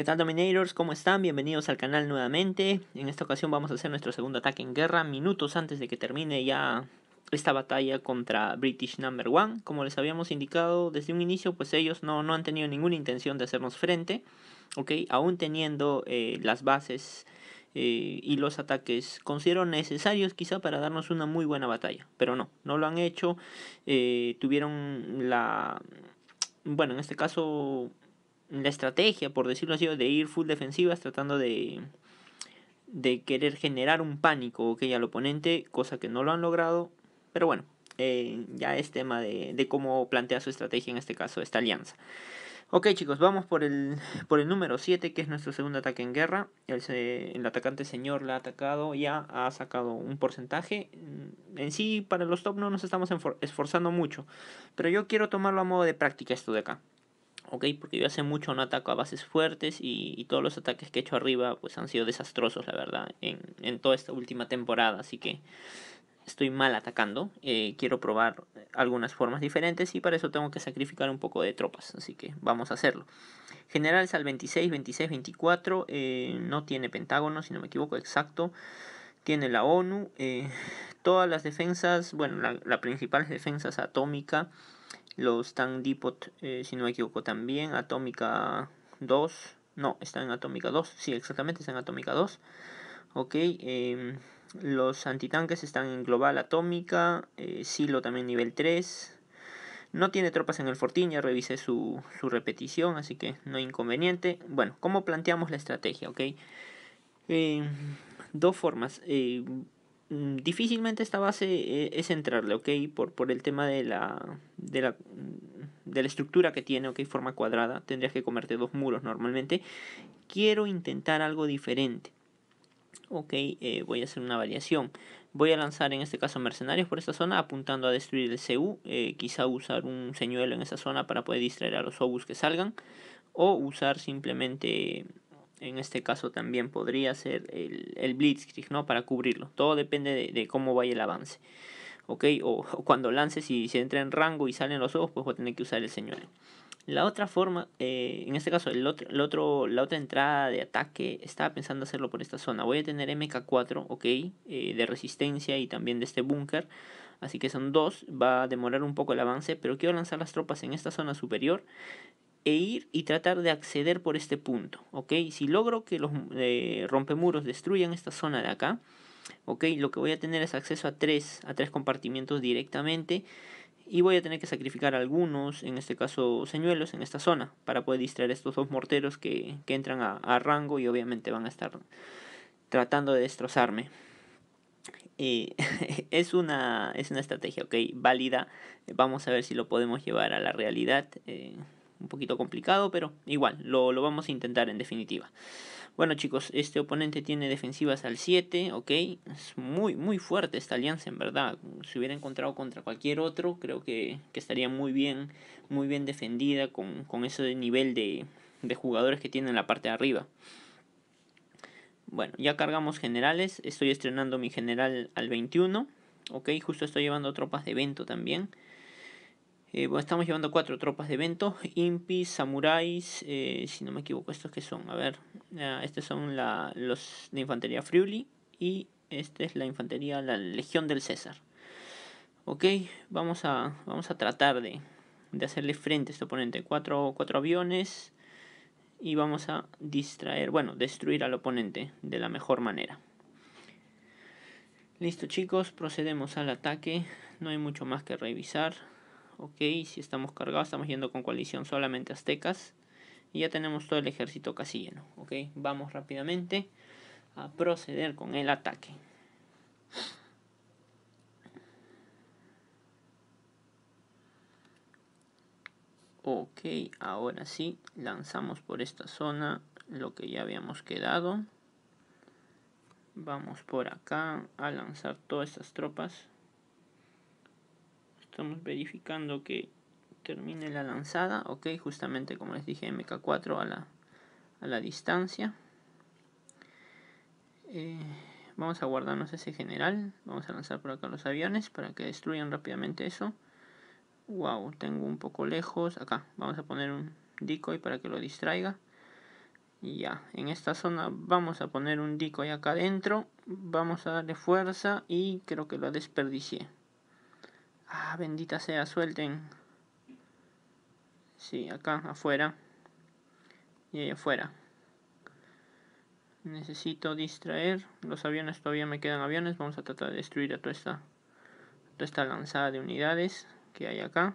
¿Qué tal Dominators? ¿Cómo están? Bienvenidos al canal nuevamente. En esta ocasión vamos a hacer nuestro segundo ataque en guerra, minutos antes de que termine ya esta batalla contra British Number One. Como les habíamos indicado desde un inicio, pues ellos no, han tenido ninguna intención de hacernos frente, ¿ok? Aún teniendo eh, las bases eh, y los ataques considero necesarios quizá para darnos una muy buena batalla, pero no, no lo han hecho. Eh, tuvieron la... Bueno, en este caso la estrategia, por decirlo así, de ir full defensivas tratando de, de querer generar un pánico okay, al oponente, cosa que no lo han logrado. Pero bueno, eh, ya es tema de, cómo plantea su estrategia, en este caso, esta alianza. Ok chicos, vamos por el, por el número 7, que es nuestro segundo ataque en guerra. El, el atacante señor la ha atacado, ya ha sacado un porcentaje. Mm, en sí, para los top no nos estamos esforzando mucho, pero yo quiero tomarlo a modo de práctica esto de acá. Porque yo hace mucho no ataco a bases fuertes y, todos los ataques que he hecho arriba pues han sido desastrosos, la verdad, en, toda esta última temporada, así que estoy mal atacando, eh, quiero probar algunas formas diferentes y para eso tengo que sacrificar un poco de tropas, así que vamos a hacerlo. Generales al 26, 26, 24, no tiene pentágono, si no me equivoco, exacto. Tiene la ONU, eh, todas las defensas, bueno, la, la principal es defensa atómica, los Tank Depot, eh, si no me equivoco, también. Atómica 2. No, está en Atómica 2. Sí, exactamente, está en Atómica 2. Ok. Em, los antitanques están en Global Atómica. Eh, Silo también nivel 3. No tiene tropas en el fortín, ya revisé su, su, repetición, así que no hay inconveniente. Bueno, ¿cómo planteamos la estrategia? Ok. Em, dos formas eh, Mm, difícilmente esta base es eh, entrarle, ¿ok? Por, por el tema de la, de la, mm, de la estructura que tiene, ¿ok? Forma cuadrada, tendrías que comerte dos muros normalmente. Quiero intentar algo diferente. Ok, eh, voy a hacer una variación. Voy a lanzar en este caso mercenarios por esta zona apuntando a destruir el CU. Eh, quizá usar un señuelo en esa zona para poder distraer a los obus que salgan. O usar simplemente en este caso también podría ser el, Blitzkrieg, ¿no? Para cubrirlo. Todo depende de, cómo vaya el avance. ¿Ok? O, cuando lances si se entra en rango y salen los ojos, pues voy a tener que usar el señuelo. La otra forma, eh, en este caso, el el otro, la otra entrada de ataque, estaba pensando hacerlo por esta zona. Voy a tener MK4, ok, eh, de resistencia y también de este búnker. Así que son dos, va a demorar un poco el avance, pero quiero lanzar las tropas en esta zona superior e ir y tratar de acceder por este punto, ¿ok? Si logro que los eh, rompemuros destruyan esta zona de acá, ¿ok? Lo que voy a tener es acceso a tres, a tres compartimientos directamente y voy a tener que sacrificar algunos, en este caso señuelos, en esta zona para poder distraer estos dos morteros que, entran a, rango y obviamente van a estar tratando de destrozarme. Eh, es, una, es una estrategia, ¿ok? Válida. Vamos a ver si lo podemos llevar a la realidad. Eh, un poquito complicado, pero igual, lo, vamos a intentar en definitiva. Bueno chicos, este oponente tiene defensivas al 7, ok. Es muy, muy fuerte esta alianza, en verdad. Si hubiera encontrado contra cualquier otro, creo que, estaría muy bien, muy bien defendida con, ese nivel de, de jugadores que tiene en la parte de arriba. Bueno, ya cargamos generales. Estoy estrenando mi general al 21. Ok, justo estoy llevando tropas de evento también. Eh, estamos llevando cuatro tropas de evento. Impis, samuráis, eh, si no me equivoco, estos que son. A ver, estos son los de infantería Friuli y esta es la infantería, la legión del César. Ok, vamos a, vamos a tratar de, hacerle frente a este oponente. Cuatro, cuatro aviones y vamos a distraer, bueno, destruir al oponente de la mejor manera. Listo chicos, procedemos al ataque. No hay mucho más que revisar ok, si estamos cargados, estamos yendo con coalición solamente aztecas. Y ya tenemos todo el ejército casi lleno, ok. Vamos rápidamente a proceder con el ataque. Ok, ahora sí, lanzamos por esta zona lo que ya habíamos quedado. Vamos por acá a lanzar todas estas tropas estamos verificando que termine la lanzada ok justamente como les dije mk4 a la, distancia eh, vamos a guardarnos ese general vamos a lanzar por acá los aviones para que destruyan rápidamente eso wow tengo un poco lejos acá vamos a poner un decoy para que lo distraiga Y ya en esta zona vamos a poner un decoy acá adentro vamos a darle fuerza y creo que lo desperdicié Ah, bendita sea, suelten. Sí, acá, afuera. Y ahí afuera. Necesito distraer. Los aviones todavía me quedan aviones. Vamos a tratar de destruir a toda esta, toda esta lanzada de unidades que hay acá.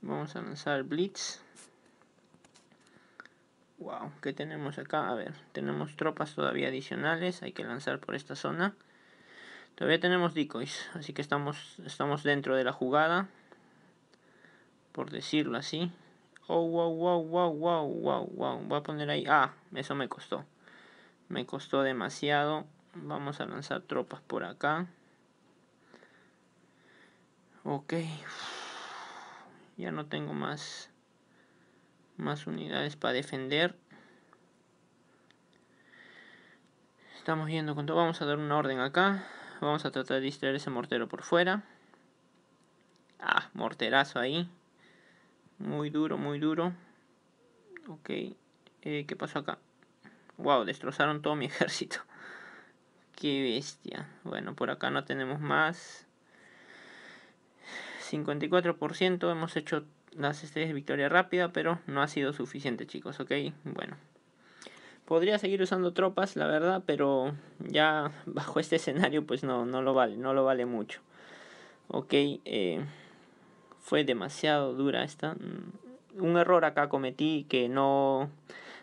Vamos a lanzar Blitz. Wow, ¿qué tenemos acá? A ver, tenemos tropas todavía adicionales. Hay que lanzar por esta zona. Todavía tenemos decoys, así que estamos, estamos dentro de la jugada, por decirlo así. Oh, wow, wow, wow, wow, wow, wow. Voy a poner ahí. Ah, eso me costó. Me costó demasiado. Vamos a lanzar tropas por acá. Ok. Ya no tengo más, más unidades para defender. Estamos yendo con todo. Vamos a dar una orden acá. Vamos a tratar de distraer ese mortero por fuera. Ah, morterazo ahí. Muy duro, muy duro. Ok. Eh, ¿Qué pasó acá? Wow, destrozaron todo mi ejército. Qué bestia. Bueno, por acá no tenemos más. 54%. Hemos hecho las estrellas de victoria rápida, pero no ha sido suficiente, chicos. Ok, bueno. Podría seguir usando tropas, la verdad, pero ya bajo este escenario pues no, lo vale, no lo vale mucho. Ok, eh, fue demasiado dura esta. Mm, un error acá cometí que no,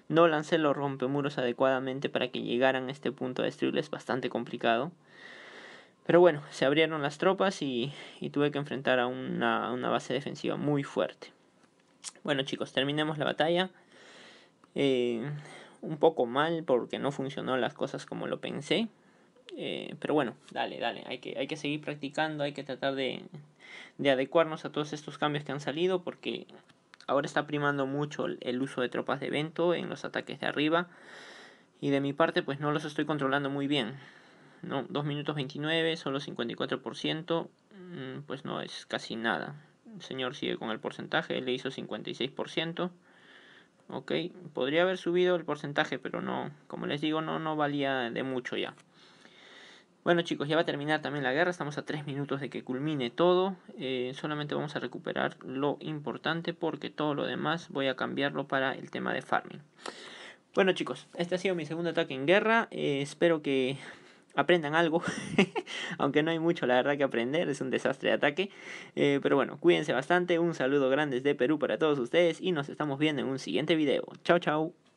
no lancé los muros adecuadamente para que llegaran a este punto a destruirles, bastante complicado. Pero bueno, se abrieron las tropas y, tuve que enfrentar a una, una, base defensiva muy fuerte. Bueno chicos, terminemos la batalla. Eh, un poco mal porque no funcionó las cosas como lo pensé. Eh, pero bueno, dale, dale, hay que, hay que seguir practicando, hay que tratar de, adecuarnos a todos estos cambios que han salido porque ahora está primando mucho el uso de tropas de evento en los ataques de arriba y de mi parte pues no los estoy controlando muy bien. No, 2 minutos 29, solo 54%, mm, pues no es casi nada. El señor sigue con el porcentaje, le hizo 56% ok podría haber subido el porcentaje pero no como les digo no no valía de mucho ya bueno chicos ya va a terminar también la guerra estamos a 3 minutos de que culmine todo eh, solamente vamos a recuperar lo importante porque todo lo demás voy a cambiarlo para el tema de farming bueno chicos este ha sido mi segundo ataque en guerra eh, espero que aprendan algo, aunque no hay mucho la verdad que aprender, es un desastre de ataque, eh, pero bueno, cuídense bastante, un saludo grande desde Perú para todos ustedes y nos estamos viendo en un siguiente video, chao chao.